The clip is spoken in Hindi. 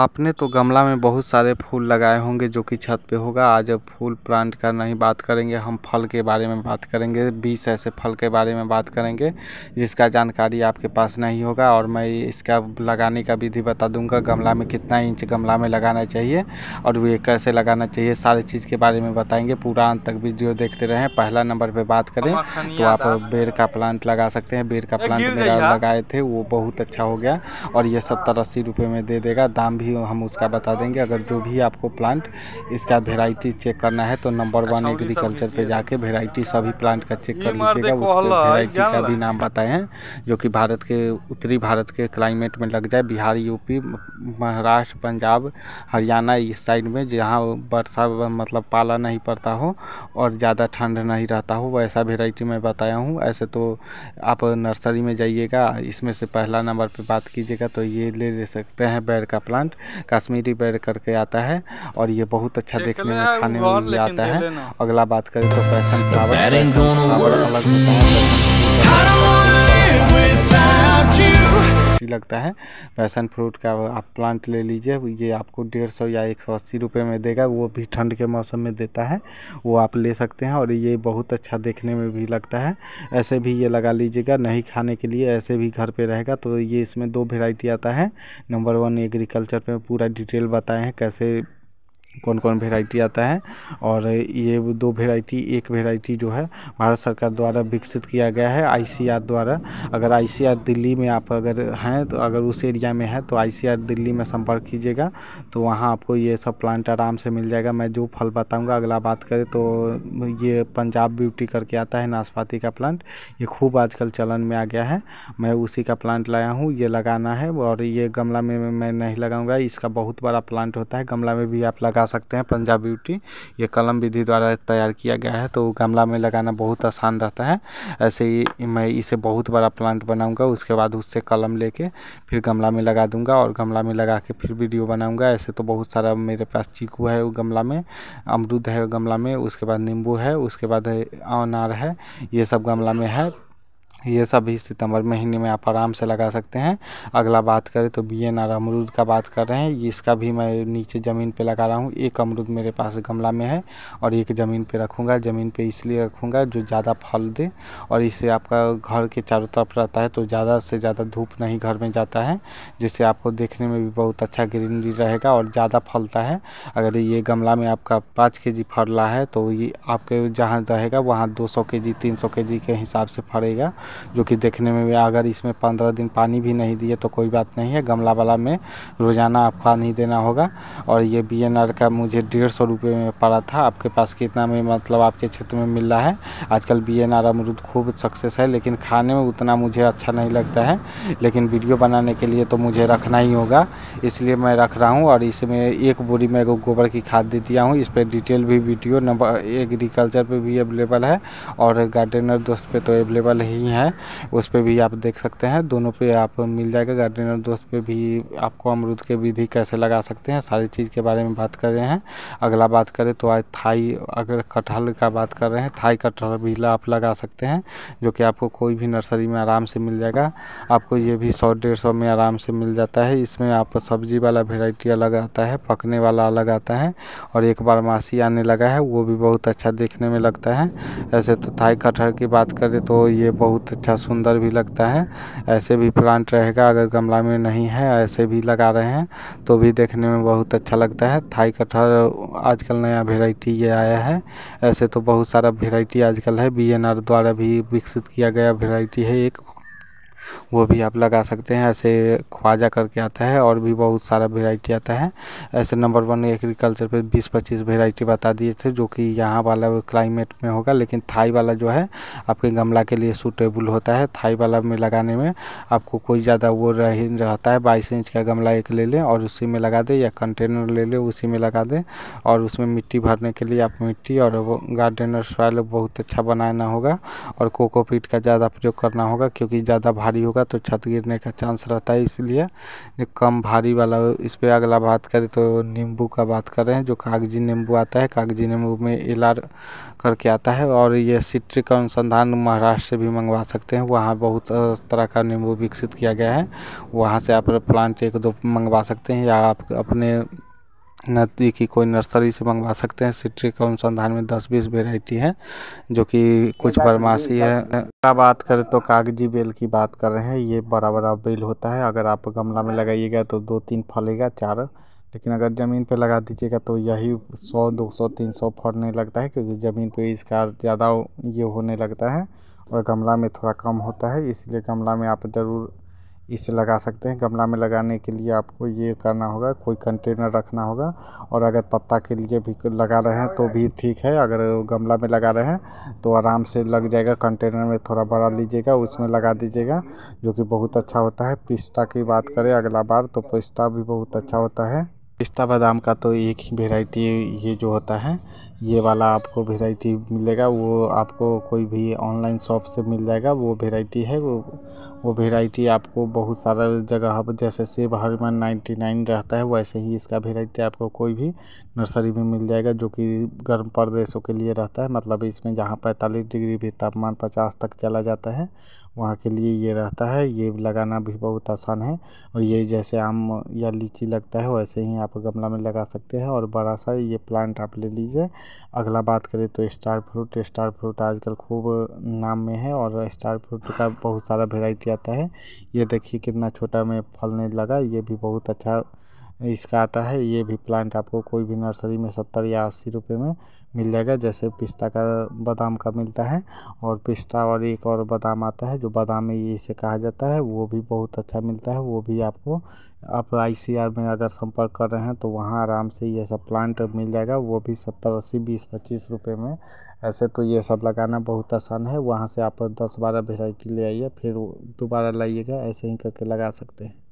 आपने तो गमला में बहुत सारे फूल लगाए होंगे जो कि छत पे होगा आज अब फूल प्लांट का नहीं बात करेंगे हम फल के बारे में बात करेंगे बीस ऐसे फल के बारे में बात करेंगे जिसका जानकारी आपके पास नहीं होगा और मैं इसका लगाने का विधि बता दूंगा गमला में कितना इंच गमला में लगाना चाहिए और वे कैसे लगाना चाहिए सारे चीज़ के बारे में बताएँगे पूरा अंत तक वीडियो देखते रहें पहला नंबर पर बात करें तो आप बेर का प्लांट लगा सकते हैं बेर का प्लांट मेरा हाँ। लगाए थे वो बहुत अच्छा हो गया और ये सत्तर अस्सी रुपये में दे देगा दाम भी भी हम उसका बता देंगे अगर जो भी आपको प्लांट इसका वेराइटी चेक करना है तो नंबर वन एग्रीकल्चर पे जाके वेराइटी सभी प्लांट का चेक कर लीजिएगा उस वेराइटी का भी नाम बताए हैं जो कि भारत के उत्तरी भारत के क्लाइमेट में लग जाए बिहार यूपी महाराष्ट्र पंजाब हरियाणा इस साइड में जहाँ वर्षा मतलब पाला नहीं पड़ता हो और ज़्यादा ठंड नहीं रहता हो वैसा वेराइटी मैं बताया हूँ ऐसे तो आप नर्सरी में जाइएगा इसमें से पहला नंबर पे बात कीजिएगा तो ये ले ले सकते हैं बैर का प्लांट कश्मीरी बैर करके आता है और ये बहुत अच्छा देखने में खाने में भी आता है अगला बात करें तो पैसन फ्लावर अलग तो होता अच्छा है लगता है पैसन फ्रूट का आप प्लांट ले लीजिए ये आपको डेढ़ सौ या एक सौ अस्सी रुपये में देगा वो भी ठंड के मौसम में देता है वो आप ले सकते हैं और ये बहुत अच्छा देखने में भी लगता है ऐसे भी ये लगा लीजिएगा नहीं खाने के लिए ऐसे भी घर पर रहेगा तो ये इसमें दो वेराइटी आता है नंबर वन एग्रीकल्चर पर पूरा डिटेल बताए हैं कैसे कौन कौन वेराइटी आता है और ये दो वेराइटी एक वेराइटी जो है भारत सरकार द्वारा विकसित किया गया है आईसीआर द्वारा अगर आईसीआर दिल्ली में आप अगर हैं तो अगर उस एरिया में है तो आईसीआर दिल्ली में संपर्क कीजिएगा तो वहाँ आपको ये सब प्लांट आराम से मिल जाएगा मैं जो फल बताऊँगा अगला बात करें तो ये पंजाब ब्यूटी करके आता है नाशपाती का प्लांट ये खूब आजकल चलन में आ गया है मैं उसी का प्लांट लाया हूँ ये लगाना है और ये गमला में मैं नहीं लगाऊँगा इसका बहुत बड़ा प्लांट होता है गमला में भी आप लगा सकते हैं पंजाब ब्यूटी ये कलम विधि द्वारा तैयार किया गया है तो गमला में लगाना बहुत आसान रहता है ऐसे ही मैं इसे बहुत बड़ा प्लांट बनाऊँगा उसके बाद उससे कलम लेके फिर गमला में लगा दूँगा और गमला में लगा के फिर वीडियो बनाऊँगा ऐसे तो बहुत सारा मेरे पास चीकू है वो गमला में अमरूद है गमला में उसके बाद नींबू है उसके बाद अनार है ये सब गमला में है ये सब भी सितंबर महीने में आप आराम से लगा सकते हैं अगला बात करें तो बी एन आर अमरूद का बात कर रहे हैं इसका भी मैं नीचे ज़मीन पे लगा रहा हूँ एक अमरूद मेरे पास गमला में है और एक ज़मीन पे रखूँगा ज़मीन पे इसलिए रखूँगा जो ज़्यादा फल दे और इससे आपका घर के चारों तरफ रहता है तो ज़्यादा से ज़्यादा धूप नहीं घर में जाता है जिससे आपको देखने में भी बहुत अच्छा ग्रीनरी रहेगा और ज़्यादा फलता है अगर ये गमला में आपका पाँच के जी फल रहा है तो ये आपके जहाँ रहेगा वहाँ दो सौ के जी तीन सौ के जी के हिसाब से फरेगा जो कि देखने में भी अगर इसमें पंद्रह दिन पानी भी नहीं दिए तो कोई बात नहीं है गमला वाला में रोज़ाना आप पानी देना होगा और ये बी का मुझे डेढ़ सौ रुपये में पड़ा था आपके पास कितना में मतलब आपके क्षेत्र में मिल रहा है आजकल बी एन अमरूद खूब सक्सेस है लेकिन खाने में उतना मुझे अच्छा नहीं लगता है लेकिन वीडियो बनाने के लिए तो मुझे रखना ही होगा इसलिए मैं रख रहा हूँ और इसमें एक बोरी में गोबर की खाद दे दिया हूँ इस पर डिटेल भी वीडियो नंबर एग्रीकल्चर पर भी अवेलेबल है और गार्डनर दोस्त पे तो अवेलेबल ही है है उस पर भी आप देख सकते हैं दोनों पे आप मिल जाएगा गार्डनर दोस्त पे भी आपको अमरूद के विधि कैसे लगा सकते हैं सारी चीज़ के बारे में बात कर रहे हैं अगला बात करें तो आज थाई अगर कटहल का बात कर रहे हैं थाई कटहल भी आप लगा सकते हैं जो कि आपको कोई भी नर्सरी में आराम से मिल जाएगा आपको ये भी सौ डेढ़ सौ में आराम से मिल जाता है इसमें आप सब्जी वाला वेराइटी अलग आता है पकने वाला अलग आता है और एक बार मासी आने लगा है वो भी बहुत अच्छा देखने में लगता है ऐसे तो थाई कटहल की बात करें तो ये बहुत अच्छा सुंदर भी लगता है ऐसे भी प्लांट रहेगा अगर गमला में नहीं है ऐसे भी लगा रहे हैं तो भी देखने में बहुत अच्छा लगता है थाई कटहर आजकल नया वेराइटी ये आया है ऐसे तो बहुत सारा वेराइटी आजकल है बी द्वारा भी विकसित किया गया वेराइटी है एक वो भी आप लगा सकते हैं ऐसे ख्वाजा करके आता है और भी बहुत सारा वेराइटी आता है ऐसे नंबर वन एग्रीकल्चर पे बीस पच्चीस वेराइटी बता दिए थे जो कि यहाँ वाला क्लाइमेट में होगा लेकिन थाई वाला जो है आपके गमला के लिए सूटेबल होता है थाई वाला में लगाने में आपको कोई ज़्यादा वो रह रहता है बाईस इंच का गमला एक ले लें और उसी में लगा दें या कंटेनर ले लें उसी में लगा दें और उसमें मिट्टी भरने के लिए आप मिट्टी और गार्डनर सॉइल बहुत अच्छा बनाना होगा और कोकोपीट का ज़्यादा प्रयोग करना होगा क्योंकि ज़्यादा भारी होगा तो छत गिरने का चांस रहता है इसलिए कम भारी वाला इस पर अगला बात करें तो नींबू का बात कर रहे हैं जो कागजी नींबू आता है कागजी नींबू में एल करके आता है और ये सिट्रिक अनुसंधान महाराष्ट्र से भी मंगवा सकते हैं वहाँ बहुत तरह का नींबू विकसित किया गया है वहाँ से आप प्लांट एक दो मंगवा सकते हैं या आप अपने नज़दीकी कोई नर्सरी से मंगवा सकते हैं सिट्रिक का अनुसंधान में 10 बीस वेराइटी है जो कि कुछ बरमासी तो है क्या बात करें तो कागजी बेल की बात कर रहे हैं ये बड़ा बड़ा बेल होता है अगर आप गमला में लगाइएगा तो दो तीन फलेगा चार लेकिन अगर ज़मीन पर लगा दीजिएगा तो यही सौ दो सौ तीन सौ फड़ने लगता है क्योंकि ज़मीन पर इसका ज़्यादा ये होने लगता है और गमला में थोड़ा कम होता है इसलिए गमला में आप ज़रूर इसे लगा सकते हैं गमला में लगाने के लिए आपको ये करना होगा कोई कंटेनर रखना होगा और अगर पत्ता के लिए भी लगा रहे हैं तो भी ठीक है अगर गमला में लगा रहे हैं तो आराम से लग जाएगा कंटेनर में थोड़ा बड़ा लीजिएगा उसमें लगा दीजिएगा जो कि बहुत अच्छा होता है पिस्ता की बात करें अगला बार तो पिस्ता भी बहुत अच्छा होता है पिस्ता बादाम का तो एक ही वेराइटी ये जो होता है ये वाला आपको वेराइटी मिलेगा वो आपको कोई भी ऑनलाइन शॉप से मिल जाएगा वो वेराइटी है वो वो वेराइटी आपको बहुत सारा जगह पर जैसे सेब हरमन नाइन्टी नाइन रहता है वैसे ही इसका वेराइटी आपको कोई भी नर्सरी में मिल जाएगा जो कि गर्म प्रदेशों के लिए रहता है मतलब इसमें जहाँ पैंतालीस डिग्री भी तापमान पचास तक चला जाता है वहाँ के लिए ये रहता है ये लगाना भी बहुत आसान है और ये जैसे आम या लीची लगता है वैसे ही आप गमला में लगा सकते हैं और बड़ा सा ये प्लांट आप ले लीजिए अगला बात करें तो स्टार फ्रूट स्टार फ्रूट आजकल खूब नाम में है और स्टार फ्रूट का बहुत सारा वेराइटी आता है ये देखिए कितना छोटा में फलने लगा ये भी बहुत अच्छा इसका आता है ये भी प्लांट आपको कोई भी नर्सरी में सत्तर या अस्सी रुपये में मिल जाएगा जैसे पिस्ता का बादाम का मिलता है और पिस्ता और एक और बादाम आता है जो बादाम में ये इसे कहा जाता है वो भी बहुत अच्छा मिलता है वो भी आपको आप आईसीआर में अगर संपर्क कर रहे हैं तो वहाँ आराम से ये सब प्लांट मिल जाएगा वो भी सत्तर अस्सी बीस पच्चीस रुपये में ऐसे तो ये सब लगाना बहुत आसान है वहाँ से आप दस बारह वेराइटी ले आइए फिर दोबारा लाइएगा ऐसे ही करके लगा सकते हैं